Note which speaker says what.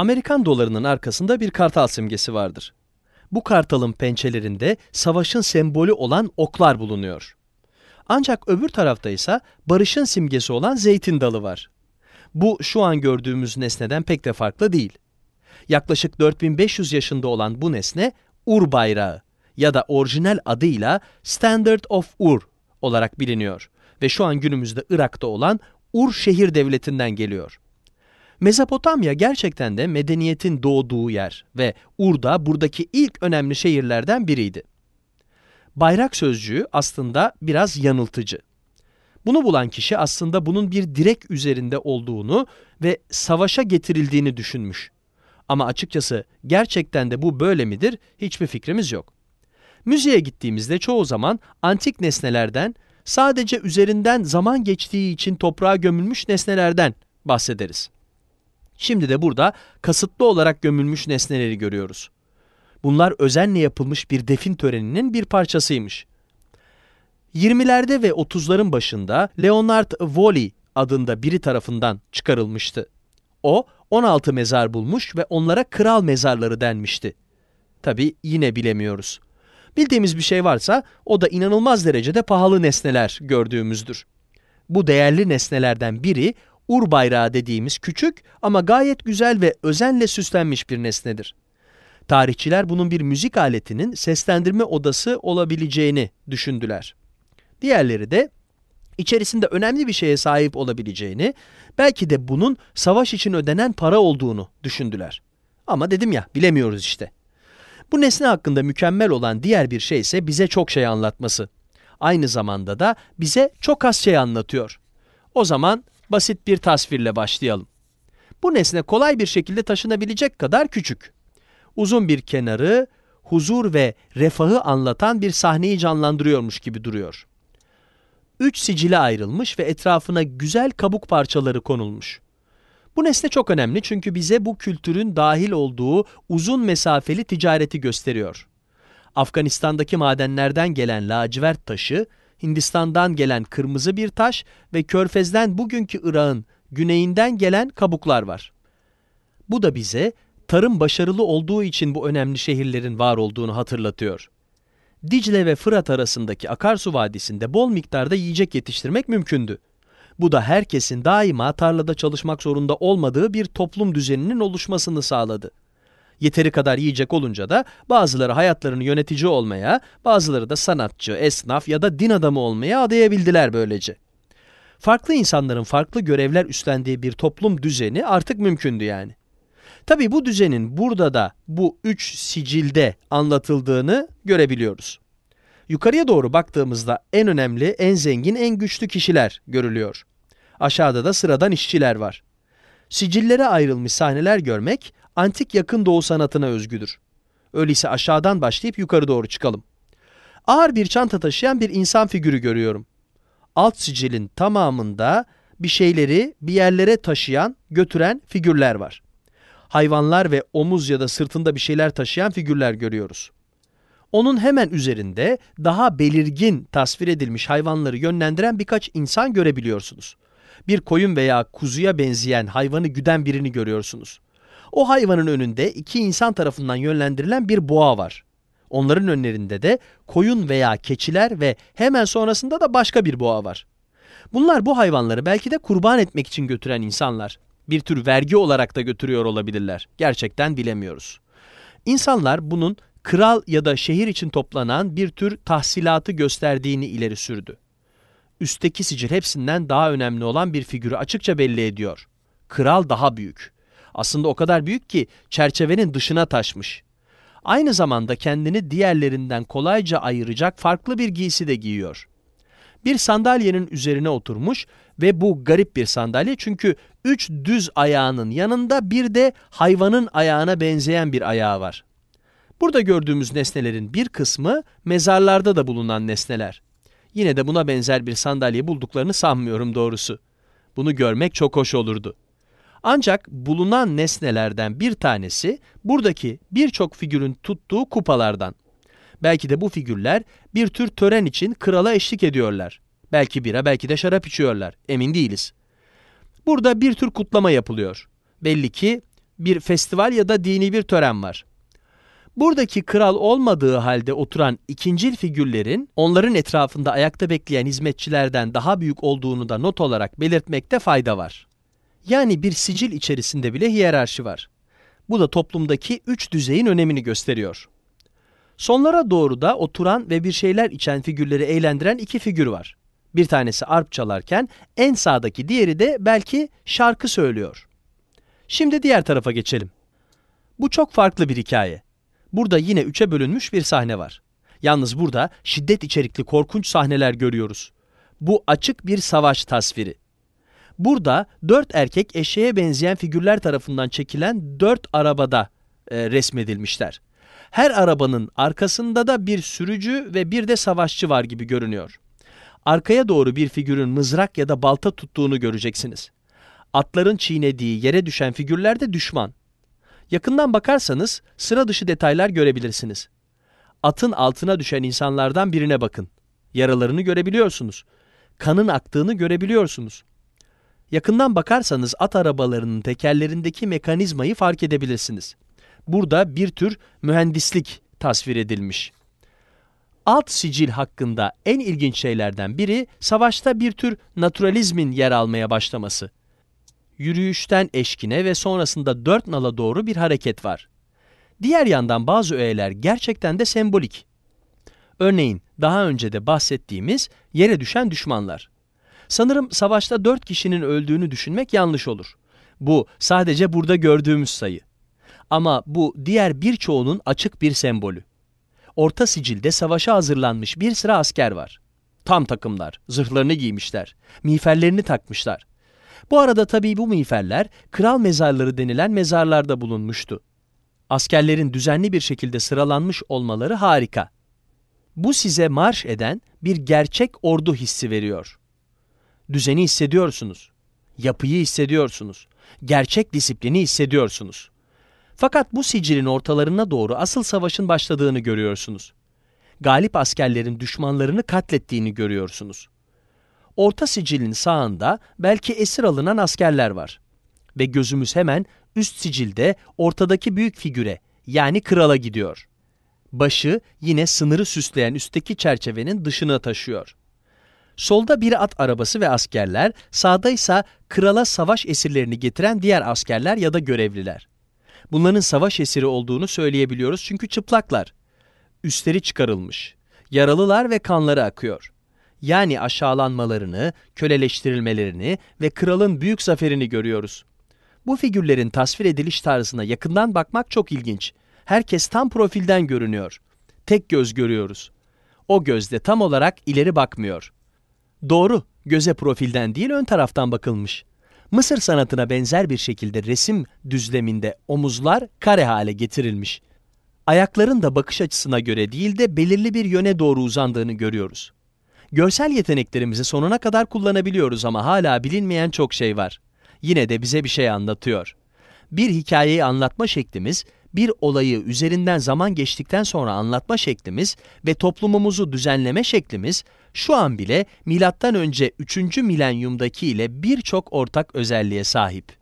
Speaker 1: Amerikan dolarının arkasında bir kartal simgesi vardır. Bu kartalın pençelerinde savaşın sembolü olan oklar bulunuyor. Ancak öbür tarafta ise barışın simgesi olan zeytin dalı var. Bu şu an gördüğümüz nesneden pek de farklı değil. Yaklaşık 4500 yaşında olan bu nesne Ur bayrağı ya da orijinal adıyla Standard of Ur olarak biliniyor ve şu an günümüzde Irak'ta olan Ur şehir devletinden geliyor. Mezopotamya gerçekten de medeniyetin doğduğu yer ve Urda buradaki ilk önemli şehirlerden biriydi. Bayrak sözcüğü aslında biraz yanıltıcı. Bunu bulan kişi aslında bunun bir direk üzerinde olduğunu ve savaşa getirildiğini düşünmüş. Ama açıkçası gerçekten de bu böyle midir hiçbir fikrimiz yok. Müzeye gittiğimizde çoğu zaman antik nesnelerden, sadece üzerinden zaman geçtiği için toprağa gömülmüş nesnelerden bahsederiz. Şimdi de burada kasıtlı olarak gömülmüş nesneleri görüyoruz. Bunlar özenle yapılmış bir defin töreninin bir parçasıymış. 20'lerde ve 30'ların başında Leonard Woolley adında biri tarafından çıkarılmıştı. O 16 mezar bulmuş ve onlara kral mezarları denmişti. Tabi yine bilemiyoruz. Bildiğimiz bir şey varsa o da inanılmaz derecede pahalı nesneler gördüğümüzdür. Bu değerli nesnelerden biri ur bayrağı dediğimiz küçük ama gayet güzel ve özenle süslenmiş bir nesnedir. Tarihçiler bunun bir müzik aletinin seslendirme odası olabileceğini düşündüler. Diğerleri de içerisinde önemli bir şeye sahip olabileceğini, belki de bunun savaş için ödenen para olduğunu düşündüler. Ama dedim ya bilemiyoruz işte. Bu nesne hakkında mükemmel olan diğer bir şey ise bize çok şey anlatması. Aynı zamanda da bize çok az şey anlatıyor. O zaman Basit bir tasvirle başlayalım. Bu nesne kolay bir şekilde taşınabilecek kadar küçük. Uzun bir kenarı, huzur ve refahı anlatan bir sahneyi canlandırıyormuş gibi duruyor. Üç sicile ayrılmış ve etrafına güzel kabuk parçaları konulmuş. Bu nesne çok önemli çünkü bize bu kültürün dahil olduğu uzun mesafeli ticareti gösteriyor. Afganistan'daki madenlerden gelen lacivert taşı, Hindistan'dan gelen kırmızı bir taş ve körfezden bugünkü Irak'ın güneyinden gelen kabuklar var. Bu da bize tarım başarılı olduğu için bu önemli şehirlerin var olduğunu hatırlatıyor. Dicle ve Fırat arasındaki akarsu vadisinde bol miktarda yiyecek yetiştirmek mümkündü. Bu da herkesin daima tarlada çalışmak zorunda olmadığı bir toplum düzeninin oluşmasını sağladı yeteri kadar yiyecek olunca da bazıları hayatlarını yönetici olmaya, bazıları da sanatçı, esnaf ya da din adamı olmaya adayabildiler böylece. Farklı insanların farklı görevler üstlendiği bir toplum düzeni artık mümkündü yani. Tabi bu düzenin burada da bu üç sicilde anlatıldığını görebiliyoruz. Yukarıya doğru baktığımızda en önemli, en zengin, en güçlü kişiler görülüyor. Aşağıda da sıradan işçiler var. Sicillere ayrılmış sahneler görmek antik yakın doğu sanatına özgüdür. Öyleyse aşağıdan başlayıp yukarı doğru çıkalım. Ağır bir çanta taşıyan bir insan figürü görüyorum. Alt sicilin tamamında bir şeyleri bir yerlere taşıyan, götüren figürler var. Hayvanlar ve omuz ya da sırtında bir şeyler taşıyan figürler görüyoruz. Onun hemen üzerinde daha belirgin tasvir edilmiş hayvanları yönlendiren birkaç insan görebiliyorsunuz. Bir koyun veya kuzuya benzeyen hayvanı güden birini görüyorsunuz. O hayvanın önünde iki insan tarafından yönlendirilen bir boğa var. Onların önlerinde de koyun veya keçiler ve hemen sonrasında da başka bir boğa var. Bunlar bu hayvanları belki de kurban etmek için götüren insanlar. Bir tür vergi olarak da götürüyor olabilirler. Gerçekten bilemiyoruz. İnsanlar bunun kral ya da şehir için toplanan bir tür tahsilatı gösterdiğini ileri sürdü. Üstteki sicil hepsinden daha önemli olan bir figürü açıkça belli ediyor. Kral daha büyük aslında o kadar büyük ki çerçevenin dışına taşmış. Aynı zamanda kendini diğerlerinden kolayca ayıracak farklı bir giysi de giyiyor. Bir sandalyenin üzerine oturmuş ve bu garip bir sandalye çünkü üç düz ayağının yanında bir de hayvanın ayağına benzeyen bir ayağı var. Burada gördüğümüz nesnelerin bir kısmı mezarlarda da bulunan nesneler. Yine de buna benzer bir sandalye bulduklarını sanmıyorum doğrusu. Bunu görmek çok hoş olurdu. Ancak bulunan nesnelerden bir tanesi buradaki birçok figürün tuttuğu kupalardan. Belki de bu figürler bir tür tören için krala eşlik ediyorlar. Belki bira belki de şarap içiyorlar. Emin değiliz. Burada bir tür kutlama yapılıyor. Belli ki bir festival ya da dini bir tören var. Buradaki kral olmadığı halde oturan ikincil figürlerin onların etrafında ayakta bekleyen hizmetçilerden daha büyük olduğunu da not olarak belirtmekte fayda var. Yani bir sicil içerisinde bile hiyerarşi var. Bu da toplumdaki üç düzeyin önemini gösteriyor. Sonlara doğru da oturan ve bir şeyler içen figürleri eğlendiren iki figür var. Bir tanesi arp çalarken en sağdaki diğeri de belki şarkı söylüyor. Şimdi diğer tarafa geçelim. Bu çok farklı bir hikaye. Burada yine üçe bölünmüş bir sahne var. Yalnız burada şiddet içerikli korkunç sahneler görüyoruz. Bu açık bir savaş tasviri. Burada dört erkek eşeğe benzeyen figürler tarafından çekilen dört arabada e, resmedilmişler. Her arabanın arkasında da bir sürücü ve bir de savaşçı var gibi görünüyor. Arkaya doğru bir figürün mızrak ya da balta tuttuğunu göreceksiniz. Atların çiğnediği yere düşen figürler de düşman. Yakından bakarsanız sıra dışı detaylar görebilirsiniz. Atın altına düşen insanlardan birine bakın. Yaralarını görebiliyorsunuz. Kanın aktığını görebiliyorsunuz. Yakından bakarsanız at arabalarının tekerlerindeki mekanizmayı fark edebilirsiniz. Burada bir tür mühendislik tasvir edilmiş. Alt sicil hakkında en ilginç şeylerden biri savaşta bir tür naturalizmin yer almaya başlaması. Yürüyüşten eşkine ve sonrasında dört nala doğru bir hareket var. Diğer yandan bazı öğeler gerçekten de sembolik. Örneğin daha önce de bahsettiğimiz yere düşen düşmanlar. Sanırım savaşta 4 kişinin öldüğünü düşünmek yanlış olur. Bu sadece burada gördüğümüz sayı. Ama bu diğer birçoğunun açık bir sembolü. Orta sicilde savaşa hazırlanmış bir sıra asker var. Tam takımlar, zırhlarını giymişler, miğferlerini takmışlar. Bu arada tabii bu miğferler kral mezarları denilen mezarlarda bulunmuştu. Askerlerin düzenli bir şekilde sıralanmış olmaları harika. Bu size marş eden bir gerçek ordu hissi veriyor düzeni hissediyorsunuz. Yapıyı hissediyorsunuz. Gerçek disiplini hissediyorsunuz. Fakat bu sicilin ortalarına doğru asıl savaşın başladığını görüyorsunuz. Galip askerlerin düşmanlarını katlettiğini görüyorsunuz. Orta sicilin sağında belki esir alınan askerler var. Ve gözümüz hemen üst sicilde ortadaki büyük figüre yani krala gidiyor. Başı yine sınırı süsleyen üstteki çerçevenin dışına taşıyor. Solda bir at arabası ve askerler, sağda ise krala savaş esirlerini getiren diğer askerler ya da görevliler. Bunların savaş esiri olduğunu söyleyebiliyoruz çünkü çıplaklar. Üstleri çıkarılmış. Yaralılar ve kanları akıyor. Yani aşağılanmalarını, köleleştirilmelerini ve kralın büyük zaferini görüyoruz. Bu figürlerin tasvir ediliş tarzına yakından bakmak çok ilginç. Herkes tam profilden görünüyor. Tek göz görüyoruz. O gözde tam olarak ileri bakmıyor.'' Doğru, göze profilden değil ön taraftan bakılmış. Mısır sanatına benzer bir şekilde resim düzleminde omuzlar kare hale getirilmiş. Ayakların da bakış açısına göre değil de belirli bir yöne doğru uzandığını görüyoruz. Görsel yeteneklerimizi sonuna kadar kullanabiliyoruz ama hala bilinmeyen çok şey var. Yine de bize bir şey anlatıyor. Bir hikayeyi anlatma şeklimiz bir olayı üzerinden zaman geçtikten sonra anlatma şeklimiz ve toplumumuzu düzenleme şeklimiz şu an bile milattan önce 3. milenyumdaki ile birçok ortak özelliğe sahip.